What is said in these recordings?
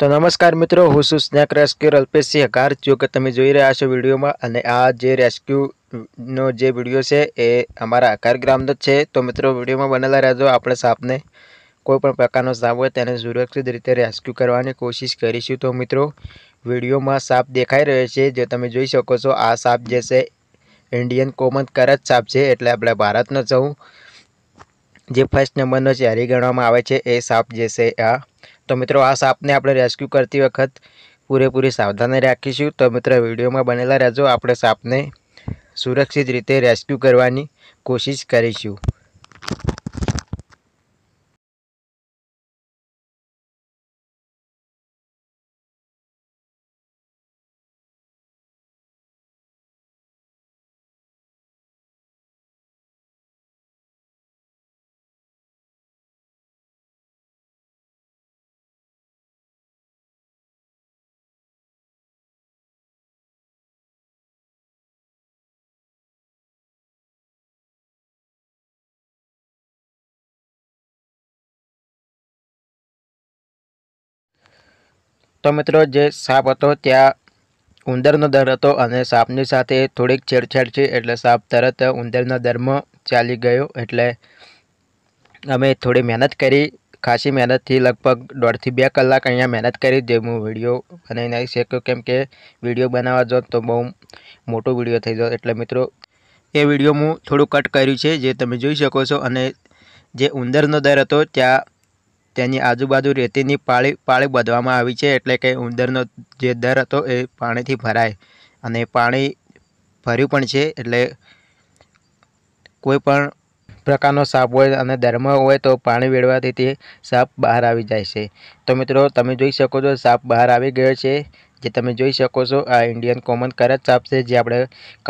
તો નમસ્કાર મિત્રો હું છું સ્નેક રેસ્ક્યુ અલ્પેશસિંહ હકાર જો કે તમે જોઈ રહ્યા છો વિડીયોમાં અને આ જે રેસ્ક્યુનો જે વિડીયો છે એ અમારા હકાર ગ્રામનો છે તો મિત્રો વિડીયોમાં બનેલા રહેજો આપણે સાપને કોઈ પણ પ્રકારનો સાપ હોય તેને સુરક્ષિત રીતે રેસ્ક્યુ કરવાની કોશિશ કરીશું તો મિત્રો વિડીયોમાં સાપ દેખાઈ રહ્યો છે જે તમે જોઈ શકો છો આ સાપ જે છે ઇન્ડિયન કોમન કરજ સાપ છે એટલે આપણે ભારતનો સૌ જે ફર્સ્ટ નંબરનો ચેરી ગણવામાં આવે છે એ સાપ જે છે આ તો મિત્રો આ સાપને આપણે રેસ્ક્યુ કરતી વખત પૂરેપૂરી સાવધાની રાખીશું તો મિત્રો વિડીયોમાં બનેલા રહેજો આપણે સાપને સુરક્ષિત રીતે રેસ્ક્યુ કરવાની કોશિશ કરીશું તો મિત્રો જે સાપ હતો ત્યાં ઉંદરનો દર હતો અને સાપની સાથે થોડીક છેડછાડ છે એટલે સાપ તરત ઉંદરના દરમાં ચાલી ગયો એટલે અમે થોડી મહેનત કરી ખાસી મહેનતથી લગભગ દોઢથી બે કલાક અહીંયા મહેનત કરી જે હું વિડીયો બનાવી નાખી શક્યો કેમ કે વિડીયો બનાવવા જો તો બહુ મોટો વિડીયો થઈ જાય એટલે મિત્રો એ વિડીયો હું થોડું કટ કર્યું છે જે તમે જોઈ શકો છો અને જે ઉંદરનો દર હતો ત્યાં તેની આજુબાજુ રેતીની પાળી પાળી બાંધવામાં આવી છે એટલે કે ઉંદરનો જે દર હતો એ પાણીથી ભરાય અને પાણી ભર્યું પણ છે એટલે કોઈ પણ પ્રકારનો સાપ હોય અને દરમાં હોય તો પાણી વેડવાથી તે સાપ બહાર આવી જાય છે તો મિત્રો તમે જોઈ શકો છો સાપ બહાર આવી ગયો છે જે તમે જોઈ શકો છો આ ઇન્ડિયન કોમન કરજ સાપ છે જે આપણે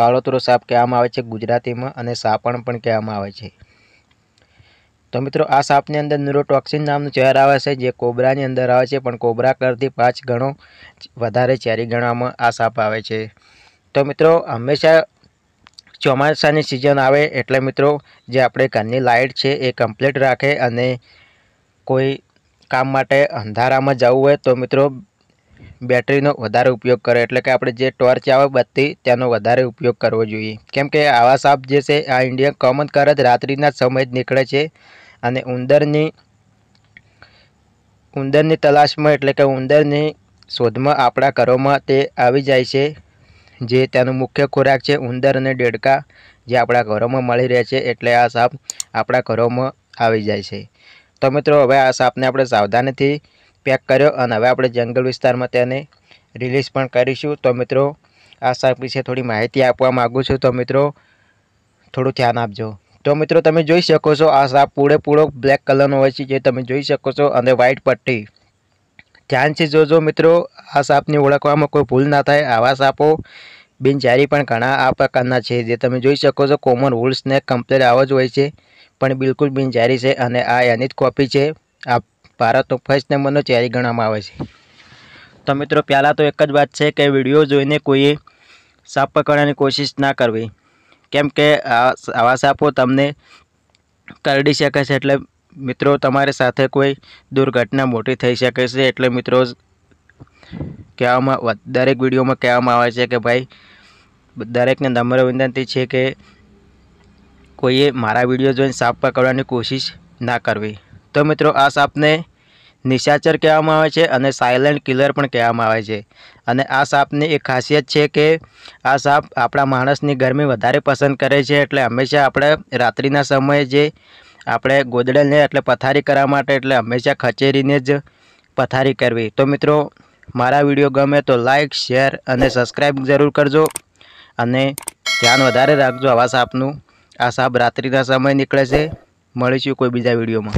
કાળોતરો સાપ કહેવામાં આવે છે ગુજરાતીમાં અને સાપણ પણ કહેવામાં આવે છે તો મિત્રો આ સાપની અંદર ન્યુરોટોક્સિન નામનું ઝેર આવે છે જે કોબરાની અંદર આવે છે પણ કોબરા કરતી પાંચ ગણો વધારે ઝેરી ગણવામાં આ સાપ આવે છે તો મિત્રો હંમેશા ચોમાસાની સિઝન આવે એટલે મિત્રો જે આપણે ઘરની લાઇટ છે એ કમ્પ્લીટ રાખે અને કોઈ કામ માટે અંધારામાં જવું હોય તો મિત્રો બેટરીનો વધારે ઉપયોગ કરે એટલે કે આપણે જે ટોર્ચ આવે બત્તી તેનો વધારે ઉપયોગ કરવો જોઈએ કેમ કે આવા સાપ જે છે આ ઇન્ડિયન કોમન કાર જ રાત્રિના સમય જ નીકળે છે અને ઉંદરની ઉંદરની તલાશમાં એટલે કે ઉંદરની શોધમાં આપણા ઘરોમાં તે આવી જાય છે જે તેનો મુખ્ય ખોરાક છે ઉંદર અને ડેડકા જે આપણા ઘરોમાં મળી રહે છે એટલે આ સાપ આપણા ઘરોમાં આવી જાય છે તો મિત્રો હવે આ સાપને આપણે સાવધાનીથી પેક કર્યો અને હવે આપણે જંગલ વિસ્તારમાં તેને રિલીઝ પણ કરીશું તો મિત્રો આ શાક વિશે થોડી માહિતી આપવા માગું છું તો મિત્રો થોડું ધ્યાન આપજો તો મિત્રો તમે જોઈ શકો છો આ સાપ પૂરેપૂરો બ્લેક કલરનો હોય છે જે તમે જોઈ શકો છો અને વ્હાઇટ પટ્ટી ધ્યાનથી જોજો મિત્રો આ સાપની ઓળખવામાં કોઈ ભૂલ ના થાય આવા સાપો બિનચારી પણ ઘણા આ પ્રકારના છે જે તમે જોઈ શકો છો કોમન વૂલ કમ્પ્લેટ આવો જ હોય છે પણ બિલકુલ બિનચારી છે અને આ એની જ કોપી છે આ ભારત તો ફર્સ્ટ નંબરનો ચેરી ગણવામાં આવે છે તો મિત્રો પહેલાં તો એક જ વાત છે કે વિડીયો જોઈને કોઈએ સાપ પકડવાની કોશિશ ના કરવી કેમ કે આવા સાપો તમને કરડી શકે છે એટલે મિત્રો તમારી સાથે કોઈ દુર્ઘટના મોટી થઈ શકે છે એટલે મિત્રો કહેવામાં દરેક વિડીયોમાં કહેવામાં આવે છે કે ભાઈ દરેકને નમ્ર વિનંતી છે કે કોઈએ મારા વિડીયો જોઈને સાપ પકડવાની કોશિશ ના કરવી તો મિત્રો આ સાપને નિશાચર કહેવામાં આવે છે અને સાયલન્ટ કિલર પણ કહેવામાં આવે છે અને આ સાપની એક ખાસિયત છે કે આ સાપ આપણા માણસની ગરમી વધારે પસંદ કરે છે એટલે હંમેશા આપણે રાત્રિના સમયે જે આપણે ગોદડેલને એટલે પથારી કરવા માટે એટલે હંમેશા ખચેરીને જ પથારી કરવી તો મિત્રો મારા વિડીયો ગમે તો લાઇક શેર અને સબસ્ક્રાઈબ જરૂર કરજો અને ધ્યાન વધારે રાખજો આવા સાપનું આ સાપ રાત્રિના સમય નીકળે છે મળીશું કોઈ બીજા વિડીયોમાં